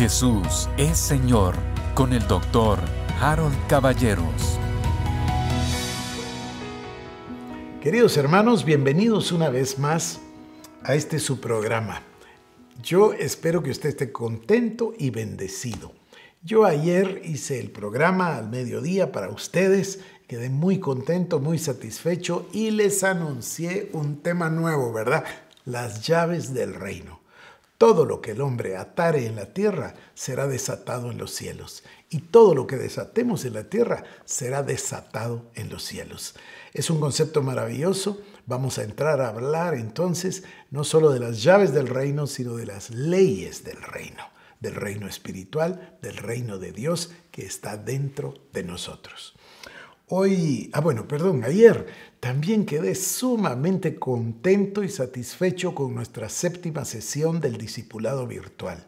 Jesús es Señor con el doctor Harold Caballeros. Queridos hermanos, bienvenidos una vez más a este su programa. Yo espero que usted esté contento y bendecido. Yo ayer hice el programa al mediodía para ustedes, quedé muy contento, muy satisfecho y les anuncié un tema nuevo, ¿verdad? Las llaves del reino. Todo lo que el hombre atare en la tierra será desatado en los cielos, y todo lo que desatemos en la tierra será desatado en los cielos. Es un concepto maravilloso. Vamos a entrar a hablar entonces no solo de las llaves del reino, sino de las leyes del reino, del reino espiritual, del reino de Dios que está dentro de nosotros. Hoy, ah bueno, perdón, ayer también quedé sumamente contento y satisfecho con nuestra séptima sesión del Discipulado Virtual.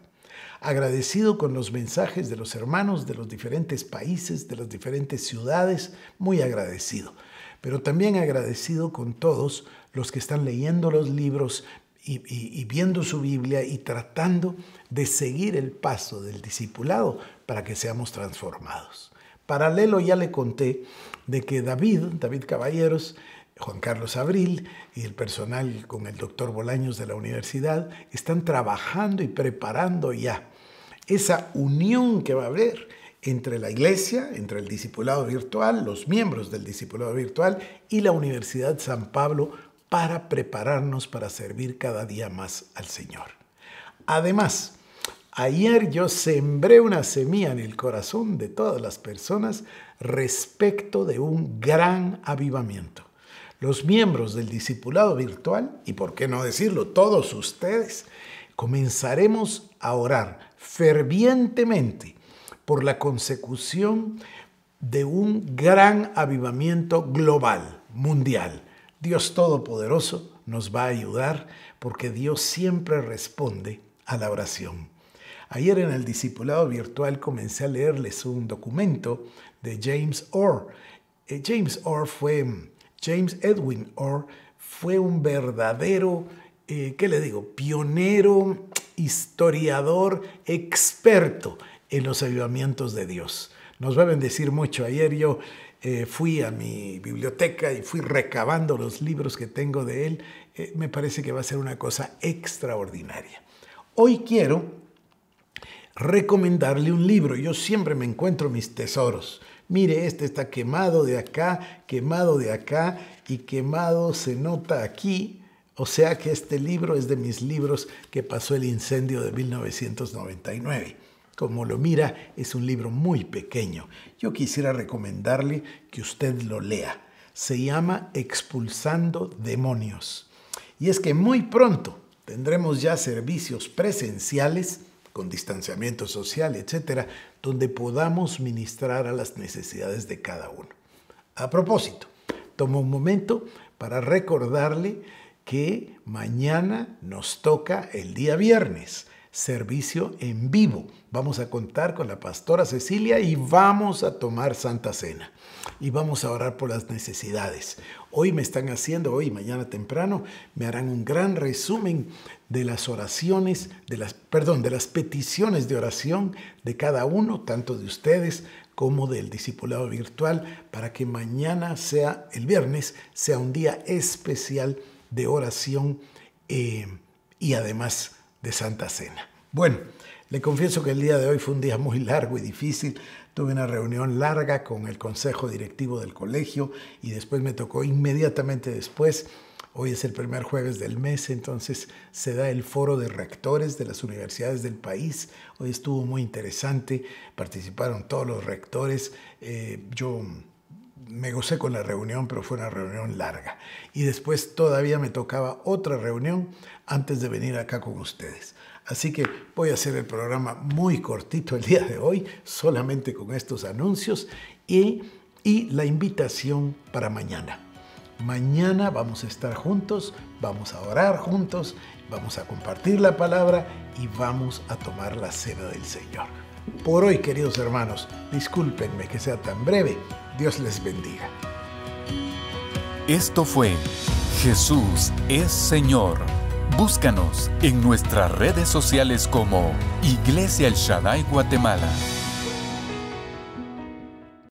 Agradecido con los mensajes de los hermanos de los diferentes países, de las diferentes ciudades, muy agradecido. Pero también agradecido con todos los que están leyendo los libros y, viendo su Biblia y tratando de seguir el paso del discipulado para que seamos transformados. Paralelo ya le conté de que David, David Caballeros, Juan Carlos Abril y el personal con el doctor Bolaños de la universidad están trabajando y preparando ya esa unión que va a haber entre la iglesia, entre el discipulado virtual, los miembros del discipulado virtual y la Universidad San Pablo para prepararnos para servir cada día más al Señor. Además, Ayer yo sembré una semilla en el corazón de todas las personas respecto de un gran avivamiento. Los miembros del discipulado virtual, y por qué no decirlo, todos ustedes, comenzaremos a orar fervientemente por la consecución de un gran avivamiento global, mundial. Dios Todopoderoso nos va a ayudar porque Dios siempre responde a la oración. Ayer en el Discipulado Virtual comencé a leerles un documento de James Orr. Eh, James Orr fue, James Edwin Orr fue un verdadero, eh, ¿qué le digo?, pionero, historiador, experto en los ayudamientos de Dios. Nos va a bendecir mucho. Ayer yo eh, fui a mi biblioteca y fui recabando los libros que tengo de él, me parece que va a ser una cosa extraordinaria. Hoy quiero recomendarle un libro. Yo siempre me encuentro mis tesoros. Mire, este está quemado de acá, quemado de acá y quemado se nota aquí. O sea que este libro es de mis libros que pasó el incendio de 1999. Como lo mira, es un libro muy pequeño. Yo quisiera recomendarle que usted lo lea. Se llama Expulsando Demonios. Y es que muy pronto tendremos ya servicios presenciales con distanciamiento social, etcétera, donde podamos ministrar a las necesidades de cada uno. A propósito, tomo un momento para recordarle que mañana nos toca el día viernes servicio en vivo. Vamos a contar con la pastora Cecilia y vamos a tomar Santa Cena. Y vamos a orar por las necesidades. Hoy me están haciendo, hoy, mañana temprano, me harán un gran resumen de las oraciones, de las, perdón, de las peticiones de oración de cada uno, tanto de ustedes como del discipulado virtual, para que mañana sea, el viernes, sea un día especial de oración eh, y además de Santa Cena. Bueno, le confieso que el día de hoy fue un día muy largo y difícil. Tuve una reunión larga con el consejo directivo del colegio y después me tocó inmediatamente después. Hoy es el primer jueves del mes, entonces se da el foro de rectores de las universidades del país. Hoy estuvo muy interesante, participaron todos los rectores. Eh, yo me gocé con la reunión, pero fue una reunión larga. Y después todavía me tocaba otra reunión antes de venir acá con ustedes. Así que voy a hacer el programa muy cortito el día de hoy, solamente con estos anuncios y, y la invitación para mañana. Mañana vamos a estar juntos, vamos a orar juntos, vamos a compartir la palabra y vamos a tomar la cena del Señor. Por hoy, queridos hermanos, discúlpenme que sea tan breve. Dios les bendiga. Esto fue Jesús es Señor. Búscanos en nuestras redes sociales como Iglesia El Shaddai Guatemala.